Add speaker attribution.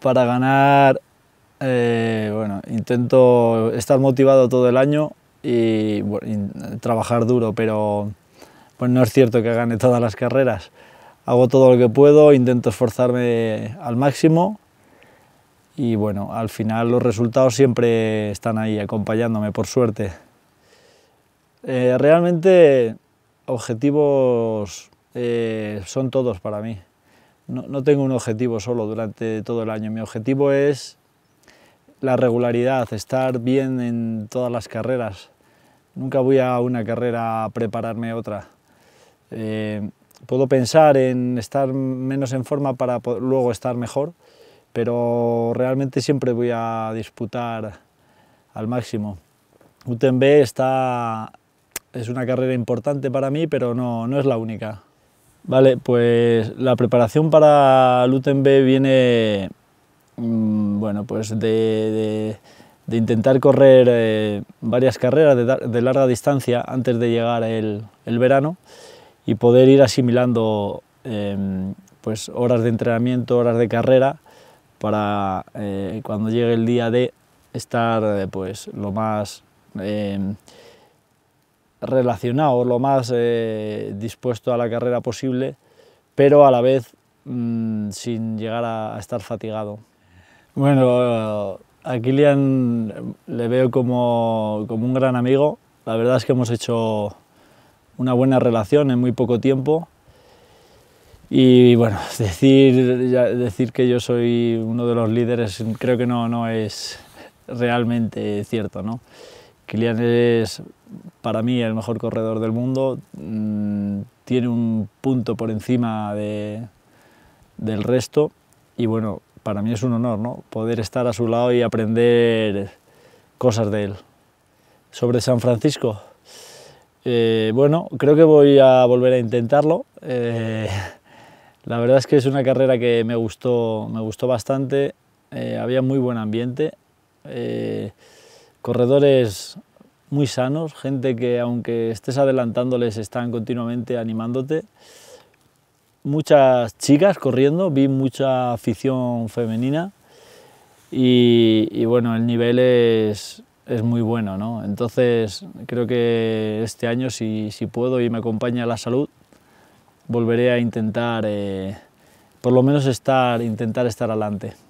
Speaker 1: para ganar, eh, bueno, intento estar motivado todo el año y, trabajar duro, pero pues no es cierto que gane todas las carreras. Hago todo lo que puedo, intento esforzarme al máximo y bueno, al final los resultados siempre están ahí acompañándome, por suerte. Eh, realmente objetivos eh, son todos para mí no, tengo un objetivo solo durante todo el año. Mi objetivo es la regularidad, estar bien en todas las carreras. Nunca voy a una carrera a prepararme otra. Eh, puedo pensar en estar menos en forma para luego estar mejor, pero realmente siempre voy a disputar al máximo. UTMB está, es una carrera importante para mí, pero no es la única. Vale, pues la preparación para Luten B viene mm, bueno, pues de, intentar correr eh, varias carreras de, larga distancia antes de llegar el, verano y poder ir asimilando em, pues horas de entrenamiento, horas de carrera, para eh, cuando llegue el día de estar eh, pues, lo más em, relacionado, lo más eh, dispuesto a la carrera posible, pero a la vez mm, sin llegar a, estar fatigado. Bueno, a Kilian le veo como, como un gran amigo. La verdad es que hemos hecho una buena relación en muy poco tiempo. Y bueno, decir, decir que yo soy uno de los líderes creo que no, no es realmente cierto, ¿no? Kilian es para mí el mejor corredor del mundo, mm, tiene un punto por encima de, del resto y bueno, para mí es un honor ¿no? poder estar a su lado y aprender cosas de él. Sobre San Francisco, eh, bueno, creo que voy a volver a intentarlo. Eh, la verdad es que es una carrera que me gustó, me gustó bastante, eh, había muy buen ambiente corredores muy sanos, gente que aunque estés adelantándoles están continuamente animándote. Muchas chicas corriendo, vi mucha afición femenina y, bueno, el nivel es, muy bueno, ¿no? Entonces creo que este año si, puedo y me acompaña la salud, volveré a intentar, eh, por lo menos intentar estar adelante.